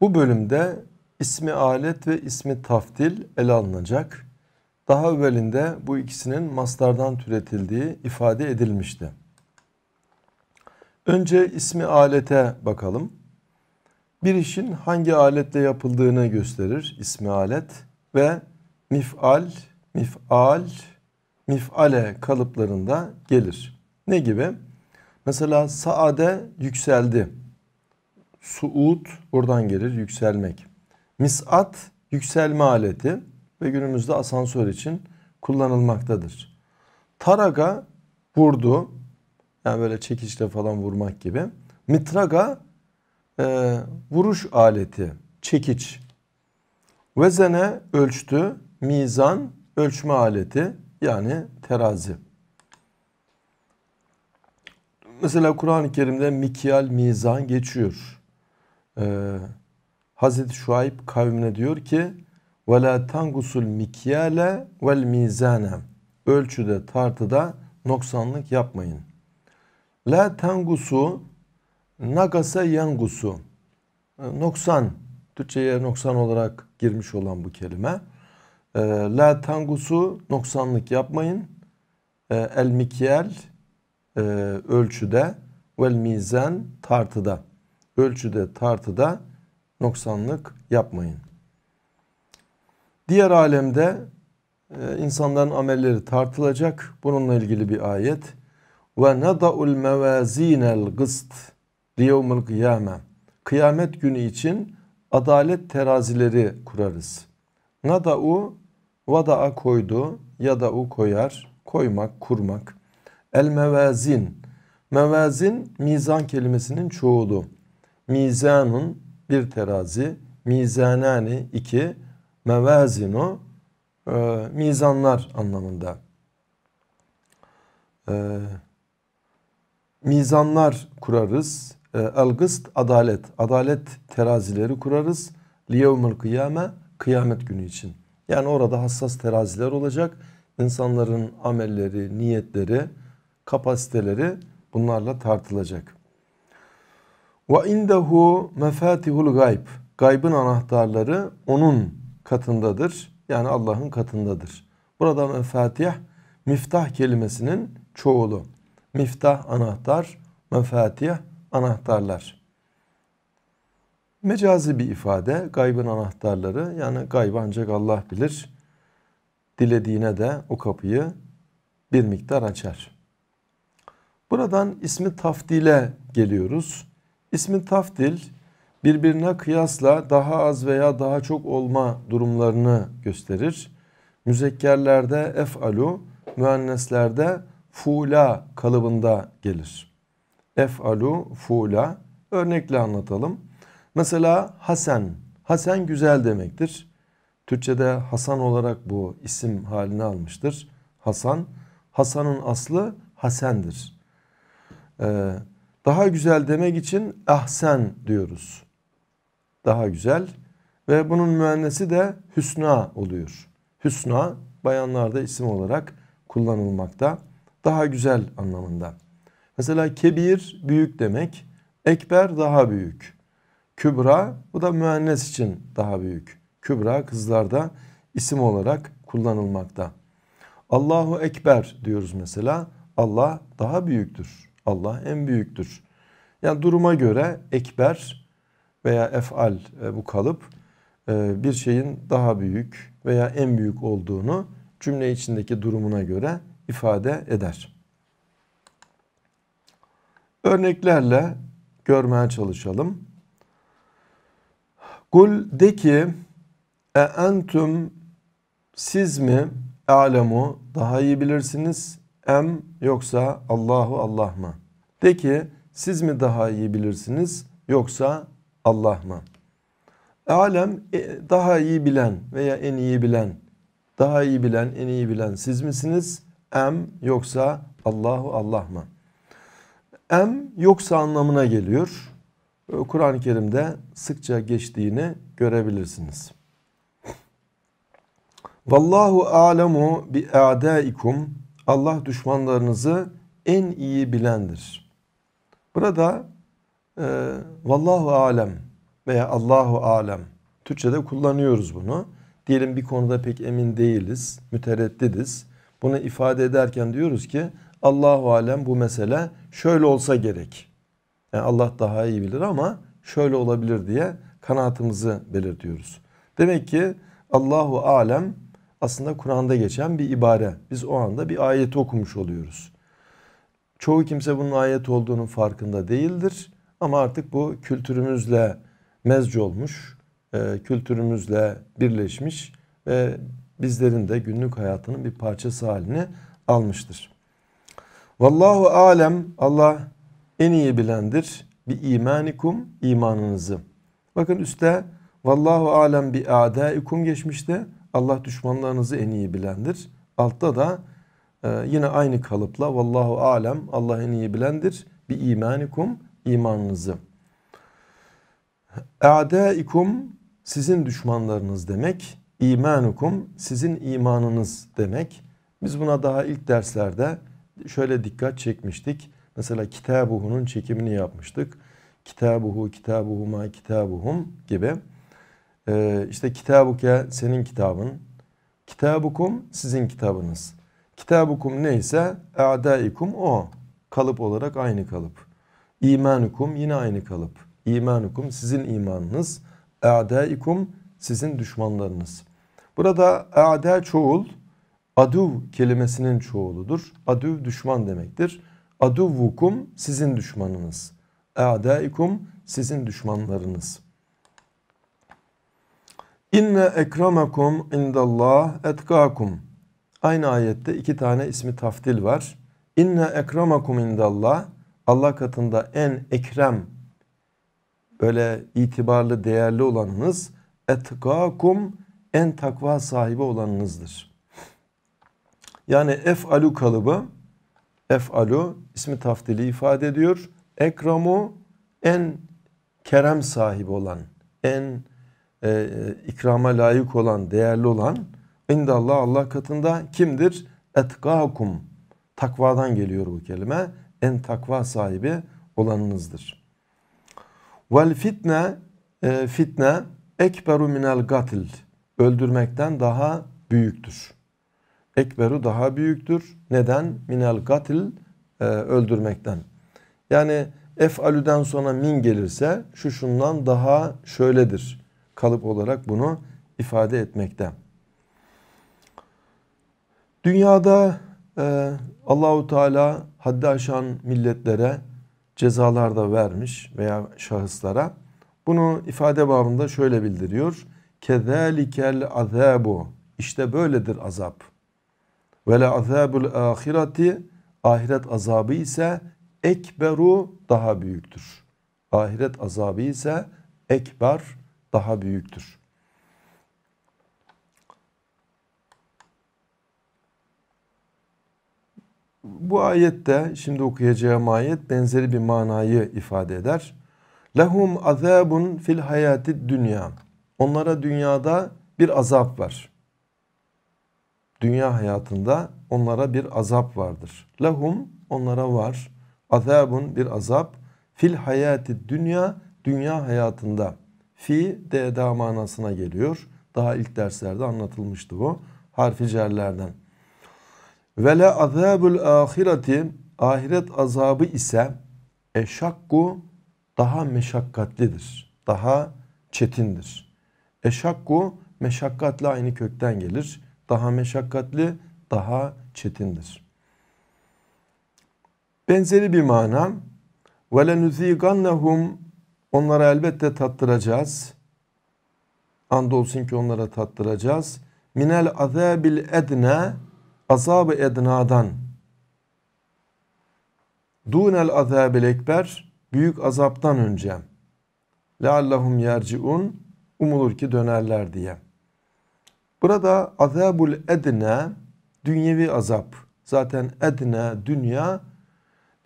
Bu bölümde ismi alet ve ismi taftil ele alınacak. Daha evvelinde bu ikisinin maslardan türetildiği ifade edilmişti. Önce ismi alete bakalım. Bir işin hangi aletle yapıldığını gösterir ismi alet ve mif'al, mif'al, mif'ale kalıplarında gelir. Ne gibi? Mesela saade yükseldi Suud buradan gelir yükselmek. Misat yükselme aleti ve günümüzde asansör için kullanılmaktadır. Taraga vurdu. Yani böyle çekiçle falan vurmak gibi. Mitraga e, vuruş aleti, çekiç. Vezene ölçtü, mizan ölçme aleti yani terazi. Mesela Kur'an-ı Kerim'de mikyal, mizan geçiyor e, Hazreti Şuayb kavmine diyor ki وَلَا تَنْغُسُ الْمِكْيَالَ وَالْمِيزَانَ Ölçüde tartıda noksanlık yapmayın. La tangusu nagasa yangusu ee, noksan Türkçe'ye noksan olarak girmiş olan bu kelime. Ee, La tangusu noksanlık yapmayın. El mikyel e, ölçüde vel mizan tartıda ölçüde tartıda noksanlık yapmayın. Diğer alemde e, insanların amelleri tartılacak. Bununla ilgili bir ayet. Ve nadaul mevazinel gıst liyevmil kıyame. Kıyamet günü için adalet terazileri kurarız. Nada'u vada'a koydu ya da u koyar. Koymak, kurmak. El mevazin. Mevazin mizan kelimesinin çoğulu mizanun bir terazi, mizanani iki, mevazinu e, mizanlar anlamında. E, mizanlar kurarız. E, el adalet. Adalet terazileri kurarız. Liyevmül kıyame kıyamet günü için. Yani orada hassas teraziler olacak. İnsanların amelleri, niyetleri, kapasiteleri bunlarla tartılacak. Ve indehu mefatihul gayb. Gaybın anahtarları onun katındadır. Yani Allah'ın katındadır. Burada mefatih miftah kelimesinin çoğulu. Miftah anahtar, mefatih anahtarlar. Mecazi bir ifade, gaybın anahtarları yani gaybı ancak Allah bilir. Dilediğine de o kapıyı bir miktar açar. Buradan ismi tafdile geliyoruz. İsmi taftil birbirine kıyasla daha az veya daha çok olma durumlarını gösterir. Müzekkerlerde efalu, müenneslerde fula kalıbında gelir. Efalu, fula. Örnekle anlatalım. Mesela Hasan. Hasan güzel demektir. Türkçe'de Hasan olarak bu isim halini almıştır. Hasan. Hasan'ın aslı Hasen'dir. Ee, daha güzel demek için ahsen diyoruz. Daha güzel ve bunun müennesi de hüsna oluyor. Hüsna bayanlarda isim olarak kullanılmakta. Daha güzel anlamında. Mesela kebir büyük demek. Ekber daha büyük. Kübra bu da müennes için daha büyük. Kübra kızlarda isim olarak kullanılmakta. Allahu Ekber diyoruz mesela. Allah daha büyüktür. Allah en büyüktür. Yani duruma göre ekber veya efal e, bu kalıp e, bir şeyin daha büyük veya en büyük olduğunu cümle içindeki durumuna göre ifade eder. Örneklerle görmeye çalışalım. Kul de ki e entum siz mi alemu daha iyi bilirsiniz em yoksa Allahu Allah mı? De ki siz mi daha iyi bilirsiniz yoksa Allah mı? Alem e, daha iyi bilen veya en iyi bilen, daha iyi bilen, en iyi bilen siz misiniz? Em yoksa Allahu Allah mı? Em yoksa anlamına geliyor. E, Kur'an-ı Kerim'de sıkça geçtiğini görebilirsiniz. Vallahu alemu bi adaikum. Allah düşmanlarınızı en iyi bilendir. Burada e, vallahu alem veya Allahu alem Türkçe'de kullanıyoruz bunu. Diyelim bir konuda pek emin değiliz, mütereddidiz. Bunu ifade ederken diyoruz ki Allahu alem bu mesele şöyle olsa gerek. Yani Allah daha iyi bilir ama şöyle olabilir diye kanaatımızı belirtiyoruz. Demek ki Allahu alem aslında Kur'an'da geçen bir ibare. Biz o anda bir ayeti okumuş oluyoruz. Çoğu kimse bunun ayet olduğunun farkında değildir. Ama artık bu kültürümüzle mezc olmuş, e, kültürümüzle birleşmiş ve bizlerin de günlük hayatının bir parçası halini almıştır. Vallahu alem Allah en iyi bilendir bi imanikum imanınızı. Bakın üstte vallahu alem bi adaikum geçmişte. Allah düşmanlarınızı en iyi bilendir. Altta da ee, yine aynı kalıpla vallahu alem Allah en iyi bilendir bi imanikum imanınızı. E'daikum sizin düşmanlarınız demek. İmanukum sizin imanınız demek. Biz buna daha ilk derslerde şöyle dikkat çekmiştik. Mesela kitabuhunun çekimini yapmıştık. Kitabuhu, kitabuhuma, kitabuhum gibi. Ee, işte kitabuke senin kitabın. Kitabukum sizin kitabınız. Kitabukum neyse a'daikum o. Kalıp olarak aynı kalıp. İmanukum yine aynı kalıp. İmanukum sizin imanınız. A'daikum sizin düşmanlarınız. Burada a'da çoğul aduv kelimesinin çoğuludur. Aduv düşman demektir. Aduvukum sizin düşmanınız. A'daikum sizin düşmanlarınız. İnne ekramakum indallah etkakum. Aynı ayette iki tane ismi taftil var. İnne ekramakum indallah Allah katında en ekrem böyle itibarlı değerli olanınız etkakum en takva sahibi olanınızdır. Yani efalu kalıbı efalu ismi taftili ifade ediyor. Ekramu en kerem sahibi olan, en e, e ikrama layık olan, değerli olan İndallah Allah katında kimdir? Etkakum. Takvadan geliyor bu kelime. En takva sahibi olanınızdır. Vel fitne e, fitne ekberu minel gatil. Öldürmekten daha büyüktür. Ekberu daha büyüktür. Neden? Minel gatil e, öldürmekten. Yani efalüden sonra min gelirse şu şundan daha şöyledir. Kalıp olarak bunu ifade etmekten. Dünyada e, Allahu Teala haddi aşan milletlere cezalar da vermiş veya şahıslara. Bunu ifade babında şöyle bildiriyor. Kezalikel azabu. İşte böyledir azap. Ve le azabul ahireti ahiret azabı ise ekberu daha büyüktür. Ahiret azabı ise ekber daha büyüktür. Bu ayette şimdi okuyacağım ayet benzeri bir manayı ifade eder. Lahum azabun fil hayati dünya. Onlara dünyada bir azap var. Dünya hayatında onlara bir azap vardır. Lahum onlara var. Azabun bir azap. Fil hayati dünya dünya hayatında. Fi de manasına geliyor. Daha ilk derslerde anlatılmıştı bu. Harfi cerlerden. Ve le azabul ahireti ahiret azabı ise eşakku daha meşakkatlidir. Daha çetindir. Eşakku meşakkatle aynı kökten gelir. Daha meşakkatli, daha çetindir. Benzeri bir mana ve lenuzigannahum onlara elbette tattıracağız. Andolsun ki onlara tattıracağız. Minel azabil edne azabı ednadan dunel azabil ekber büyük azaptan önce leallahum yerciun umulur ki dönerler diye. Burada azabul edne dünyevi azap. Zaten edne dünya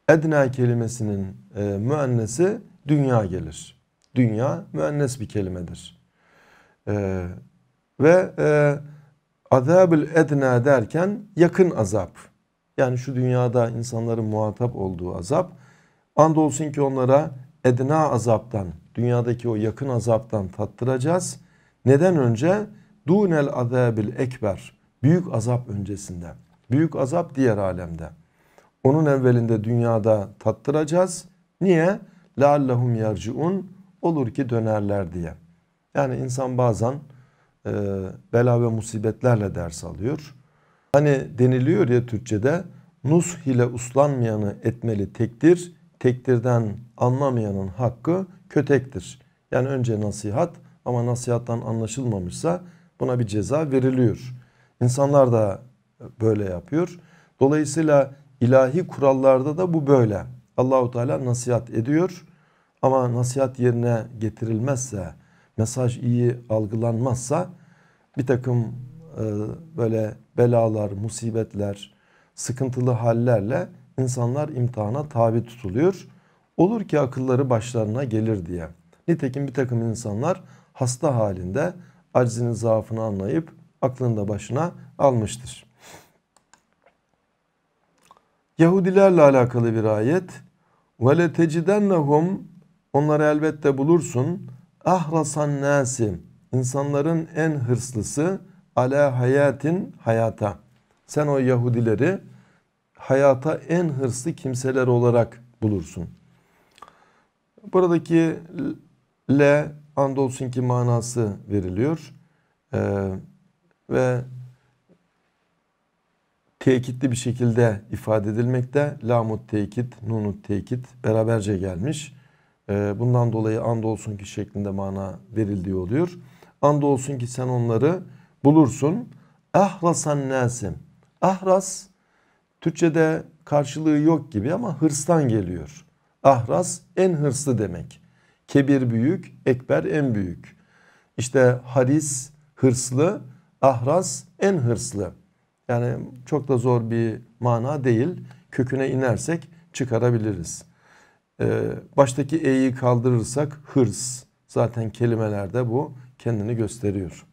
Edne kelimesinin e, müennesi dünya gelir. Dünya müennes bir kelimedir. E, ve e, azabül edna derken yakın azap. Yani şu dünyada insanların muhatap olduğu azap. Andolsun ki onlara edna azaptan, dünyadaki o yakın azaptan tattıracağız. Neden önce? Dunel azabil ekber. Büyük azap öncesinde. Büyük azap diğer alemde. Onun evvelinde dünyada tattıracağız. Niye? la Leallahum yarciun olur ki dönerler diye. Yani insan bazen e, bela ve musibetlerle ders alıyor. Hani deniliyor ya Türkçe'de nush ile uslanmayanı etmeli tektir, tektirden anlamayanın hakkı kötektir. Yani önce nasihat ama nasihattan anlaşılmamışsa buna bir ceza veriliyor. İnsanlar da böyle yapıyor. Dolayısıyla ilahi kurallarda da bu böyle. Allahu Teala nasihat ediyor ama nasihat yerine getirilmezse mesaj iyi algılanmazsa bir takım e, böyle belalar, musibetler, sıkıntılı hallerle insanlar imtihana tabi tutuluyor. Olur ki akılları başlarına gelir diye. Nitekim bir takım insanlar hasta halinde aczinin zaafını anlayıp aklını da başına almıştır. Yahudilerle alakalı bir ayet. وَلَتَجِدَنَّهُمْ Onları elbette bulursun ahrasan nasi insanların en hırslısı ala hayatin hayata. Sen o Yahudileri hayata en hırslı kimseler olarak bulursun. Buradaki le andolsun ki manası veriliyor. Ee, ve tekitli bir şekilde ifade edilmekte. Lamut tekit, nunut tekit beraberce gelmiş. Ee, bundan dolayı andolsun ki şeklinde mana verildiği oluyor. Andolsun ki sen onları bulursun. Ahrasan nasim. Ahras Türkçe'de karşılığı yok gibi ama hırstan geliyor. Ahras en hırslı demek. Kebir büyük, ekber en büyük. İşte haris hırslı, ahras en hırslı. Yani çok da zor bir mana değil. Köküne inersek çıkarabiliriz. Ee, baştaki E'yi kaldırırsak hırs. Zaten kelimelerde bu kendini gösteriyor.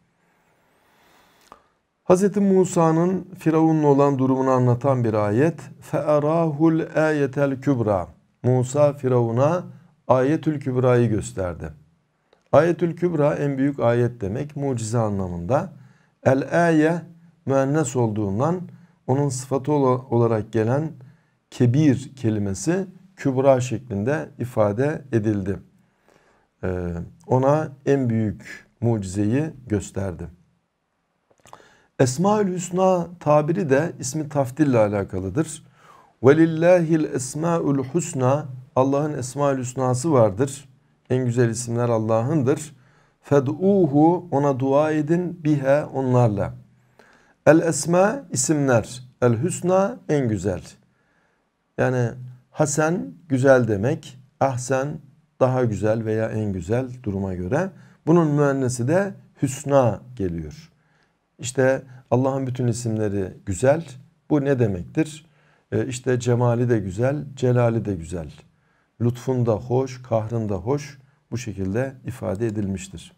Hz. Musa'nın Firavun'la olan durumunu anlatan bir ayet. فَاَرَاهُ الْاَيَةَ kübra. Musa Firavun'a Ayetül Kübra'yı gösterdi. Ayetül Kübra en büyük ayet demek mucize anlamında. El-aye müennes olduğundan onun sıfatı olarak gelen kebir kelimesi kübra şeklinde ifade edildi. Ee, ona en büyük mucizeyi gösterdi. Esmaül Hüsna tabiri de ismi tafdil alakalıdır. Velillahil esmaül husna Allah'ın esmaül Husnası vardır. En güzel isimler Allah'ındır. Fed'uhu ona dua edin bihe onlarla. El esma isimler. El Husna en güzel. Yani Hasen güzel demek. Ahsen daha güzel veya en güzel duruma göre. Bunun müennesi de hüsna geliyor. İşte Allah'ın bütün isimleri güzel. Bu ne demektir? E işte cemali de güzel, celali de güzel. Lütfun da hoş, kahrın da hoş. Bu şekilde ifade edilmiştir.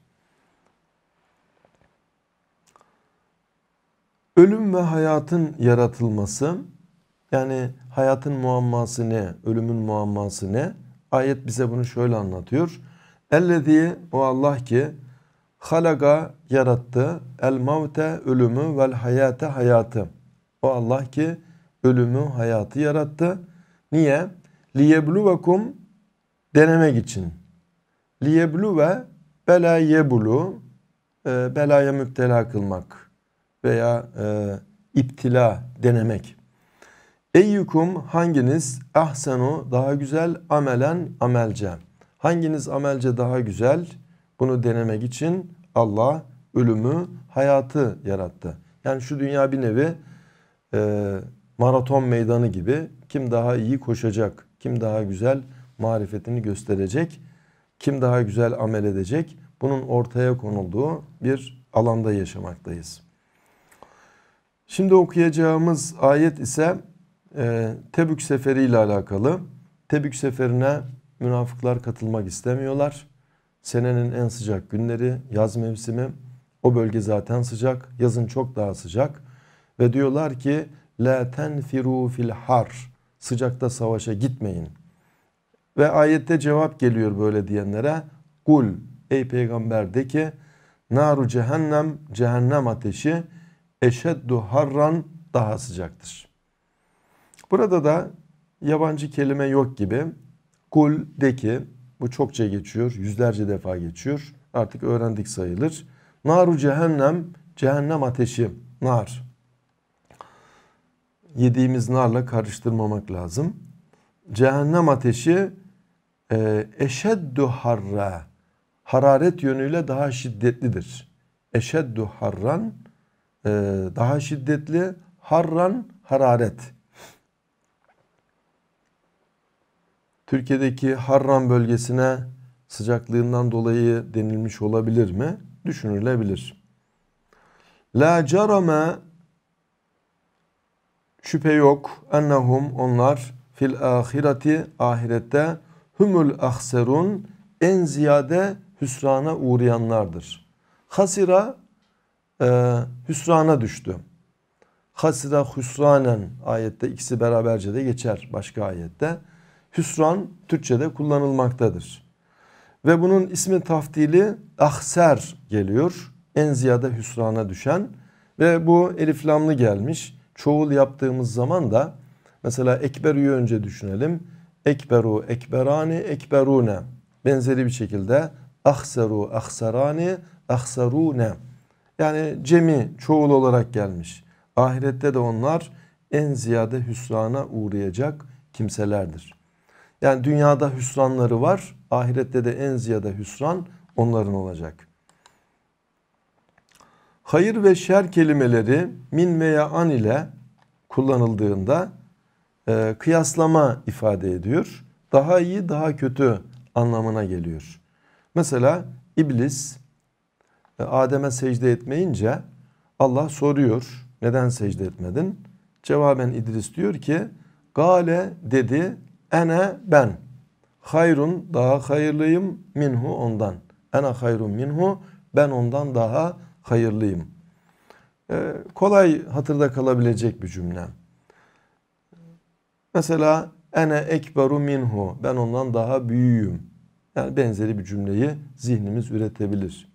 Ölüm ve hayatın yaratılması yani hayatın muamması ne? Ölümün muamması ne? Ayet bize bunu şöyle anlatıyor. Ellezî o Allah ki halaga yarattı. El mavte ölümü vel hayate hayatı. O Allah ki ölümü hayatı yarattı. Niye? Liyebluvekum denemek için. Liyebluve bela yebulu e, belaya müptela kılmak veya e, iptila denemek. Eyyukum hanginiz ahsenu daha güzel amelen amelce. Hanginiz amelce daha güzel? Bunu denemek için Allah ölümü, hayatı yarattı. Yani şu dünya bir nevi e, maraton meydanı gibi kim daha iyi koşacak, kim daha güzel marifetini gösterecek, kim daha güzel amel edecek bunun ortaya konulduğu bir alanda yaşamaktayız. Şimdi okuyacağımız ayet ise ee, Tebük seferi ile alakalı. Tebük seferine münafıklar katılmak istemiyorlar. Senenin en sıcak günleri yaz mevsimi. O bölge zaten sıcak. Yazın çok daha sıcak. Ve diyorlar ki la tenfiru fil har. Sıcakta savaşa gitmeyin. Ve ayette cevap geliyor böyle diyenlere. Kul ey peygamber de ki naru cehennem cehennem ateşi eşeddu harran daha sıcaktır. Burada da yabancı kelime yok gibi. Kul de ki bu çokça geçiyor. Yüzlerce defa geçiyor. Artık öğrendik sayılır. Naru cehennem cehennem ateşi. Nar. Yediğimiz narla karıştırmamak lazım. Cehennem ateşi e, harra hararet yönüyle daha şiddetlidir. Eşeddü harran e, daha şiddetli harran hararet Türkiye'deki Harran bölgesine sıcaklığından dolayı denilmiş olabilir mi? Düşünülebilir. La carame şüphe yok. Ennehum onlar fil ahireti ahirette humul ahserun en ziyade hüsrana uğrayanlardır. Hasira e, hüsrana düştü. Hasira hüsranen ayette ikisi beraberce de geçer başka ayette hüsran Türkçe'de kullanılmaktadır. Ve bunun ismi taftili ahser geliyor. En ziyade hüsrana düşen ve bu eliflamlı gelmiş. Çoğul yaptığımız zaman da mesela ekberu'yu önce düşünelim. Ekberu, ekberani, ekberune. Benzeri bir şekilde ahseru, ahserani, ahserune. Yani cemi çoğul olarak gelmiş. Ahirette de onlar en ziyade hüsrana uğrayacak kimselerdir. Yani dünyada hüsranları var. Ahirette de en ziyade hüsran onların olacak. Hayır ve şer kelimeleri min veya an ile kullanıldığında e, kıyaslama ifade ediyor. Daha iyi daha kötü anlamına geliyor. Mesela iblis e, Adem'e secde etmeyince Allah soruyor neden secde etmedin? Cevaben İdris diyor ki gale dedi Ene ben. Hayrun daha hayırlıyım minhu ondan. Ena hayrun minhu ben ondan daha hayırlıyım. Ee, kolay hatırda kalabilecek bir cümle. Mesela ene ekberu minhu ben ondan daha büyüğüm. Yani benzeri bir cümleyi zihnimiz üretebilir.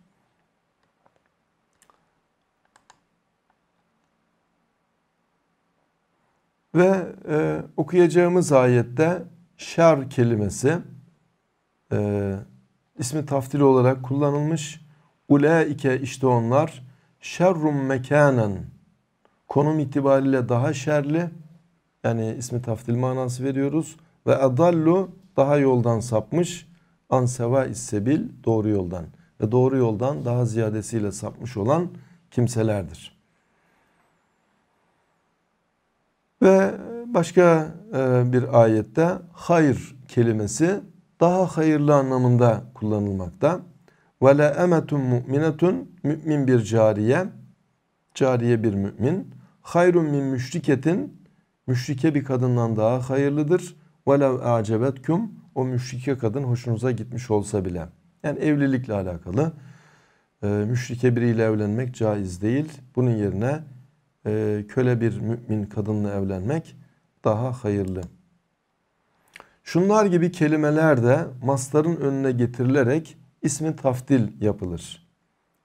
Ve e, okuyacağımız ayette şer kelimesi e, ismi taftil olarak kullanılmış. Ulaike işte onlar şerrum mekanen konum itibariyle daha şerli yani ismi taftil manası veriyoruz ve adallu daha yoldan sapmış "anseva seva issebil doğru yoldan ve doğru yoldan daha ziyadesiyle sapmış olan kimselerdir. Ve başka e, bir ayette hayır kelimesi daha hayırlı anlamında kullanılmakta. Ve la emetun mu'minetun mümin bir cariye cariye bir mümin hayrun min müşriketin müşrike bir kadından daha hayırlıdır. Ve lev acebetkum o müşrike kadın hoşunuza gitmiş olsa bile. Yani evlilikle alakalı e, müşrike biriyle evlenmek caiz değil. Bunun yerine ee, köle bir mümin kadınla evlenmek daha hayırlı. Şunlar gibi kelimeler de masların önüne getirilerek ismi taftil yapılır.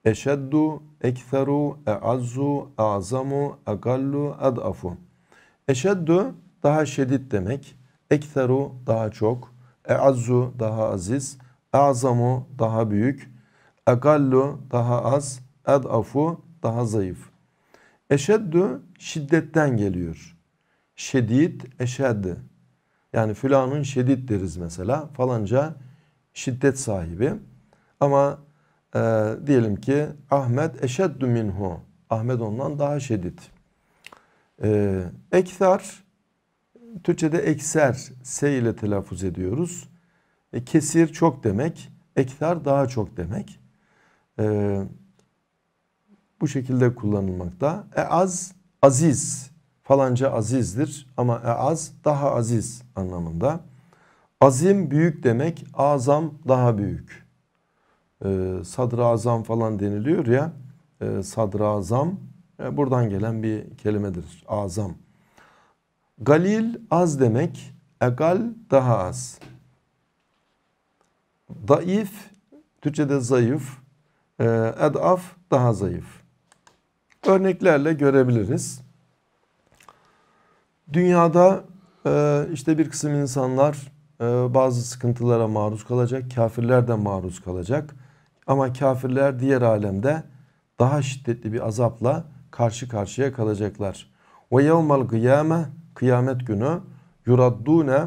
Eşeddu, ekteru, eazzu, azamu, egallu, edafu. Eşeddu daha şiddet demek. Ekteru daha çok. Eazzu daha aziz. Azamu daha büyük. Egallu daha az. Edafu daha zayıf. Eşeddü şiddetten geliyor. Şedid eşeddi. Yani filanın şedid deriz mesela. Falanca şiddet sahibi. Ama e, diyelim ki Ahmet eşeddü minhu. Ahmet ondan daha şedid. E, ektar, Türkçe'de ekser, S ile telaffuz ediyoruz. E, kesir çok demek, ektar daha çok demek. E, bu şekilde kullanılmakta. E az aziz falanca azizdir ama e az daha aziz anlamında. Azim büyük demek, azam daha büyük. Ee, sadrazam falan deniliyor ya. E, sadrazam e, buradan gelen bir kelimedir. Azam. Galil az demek. Egal daha az. Daif Türkçe'de zayıf. E, edaf daha zayıf örneklerle görebiliriz. Dünyada e, işte bir kısım insanlar e, bazı sıkıntılara maruz kalacak, kafirler de maruz kalacak. Ama kafirler diğer alemde daha şiddetli bir azapla karşı karşıya kalacaklar. Ve yevmel kıyame kıyamet günü yuraddune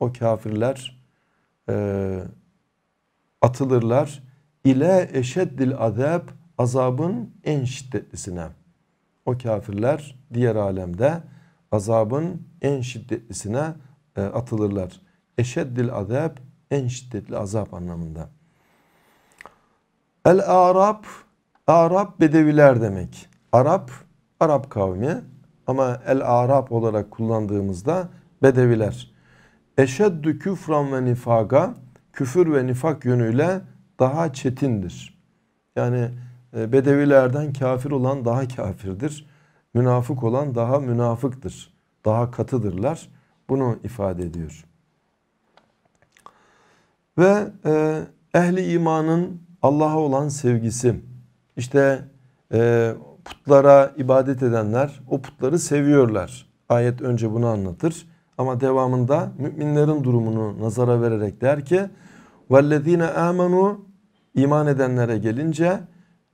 o kafirler e, atılırlar ile eşeddil azab azabın en şiddetlisine o kafirler diğer alemde azabın en şiddetlisine e, atılırlar. Eşeddil azap en şiddetli azap anlamında. El Arap Arap bedeviler demek. Arap Arap kavmi ama el Arap olarak kullandığımızda bedeviler. Eşeddü küfran ve nifaga küfür ve nifak yönüyle daha çetindir. Yani ee, bedevilerden kafir olan daha kafirdir. Münafık olan daha münafıktır. Daha katıdırlar. Bunu ifade ediyor. Ve e, ehli imanın Allah'a olan sevgisi. İşte e, putlara ibadet edenler o putları seviyorlar. Ayet önce bunu anlatır. Ama devamında müminlerin durumunu nazara vererek der ki وَالَّذ۪ينَ amanu iman edenlere gelince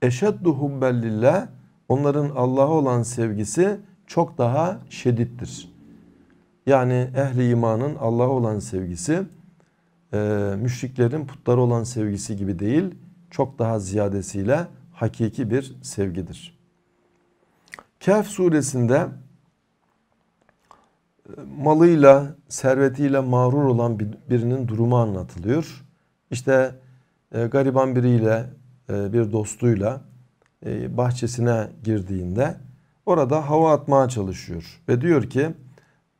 eşeddu hubbellillah onların Allah'a olan sevgisi çok daha şedittir. Yani ehli imanın Allah'a olan sevgisi e, müşriklerin putlara olan sevgisi gibi değil çok daha ziyadesiyle hakiki bir sevgidir. Kehf suresinde e, malıyla, servetiyle mağrur olan birinin durumu anlatılıyor. İşte e, gariban biriyle e, bir dostuyla e, bahçesine girdiğinde orada hava atmaya çalışıyor. Ve diyor ki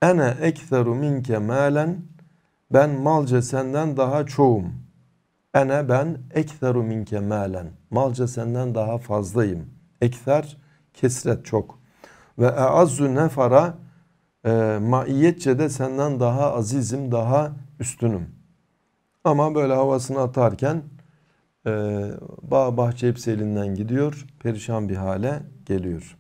Ene ekseru minke malen ben malca senden daha çoğum. Ene ben ekseru minke malen malca senden daha fazlayım. Ekser kesret çok. Ve eazzu nefara e, maiyetçe de senden daha azizim daha üstünüm. Ama böyle havasını atarken ee, bağ bahçe hepsi elinden gidiyor. Perişan bir hale geliyor.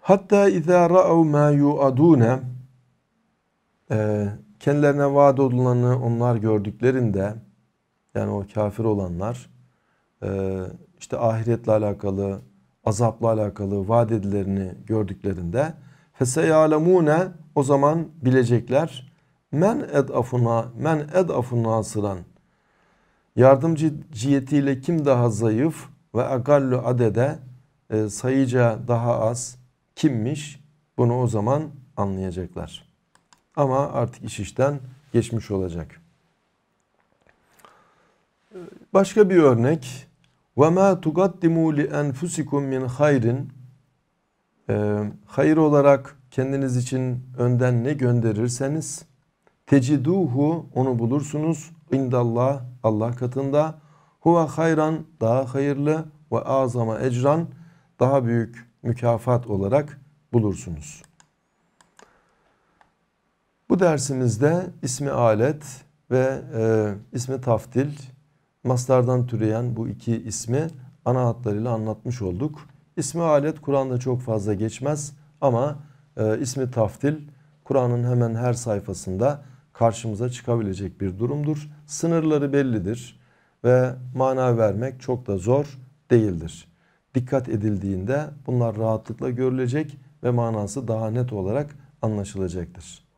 Hatta izâ ra'u mâ yu'adûne e, kendilerine vaat edilenleri onlar gördüklerinde yani o kafir olanlar e, işte ahiretle alakalı azapla alakalı vaat edilerini gördüklerinde feseyalemune o zaman bilecekler Men edafuna, men edafuna sıran. Yardımcı cihetiyle kim daha zayıf ve agallu adede e, sayıca daha az kimmiş bunu o zaman anlayacaklar. Ama artık iş işten geçmiş olacak. Başka bir örnek. وَمَا تُقَدِّمُوا لِاَنْفُسِكُمْ min hayrin e, Hayır olarak kendiniz için önden ne gönderirseniz Teciduhu onu bulursunuz. İndallah Allah katında. huva hayran daha hayırlı ve azama ecran daha büyük mükafat olarak bulursunuz. Bu dersimizde ismi alet ve e, ismi taftil maslardan türeyen bu iki ismi ana hatlarıyla anlatmış olduk. İsmi alet Kur'an'da çok fazla geçmez ama e, ismi taftil Kur'an'ın hemen her sayfasında karşımıza çıkabilecek bir durumdur. Sınırları bellidir ve mana vermek çok da zor değildir. Dikkat edildiğinde bunlar rahatlıkla görülecek ve manası daha net olarak anlaşılacaktır.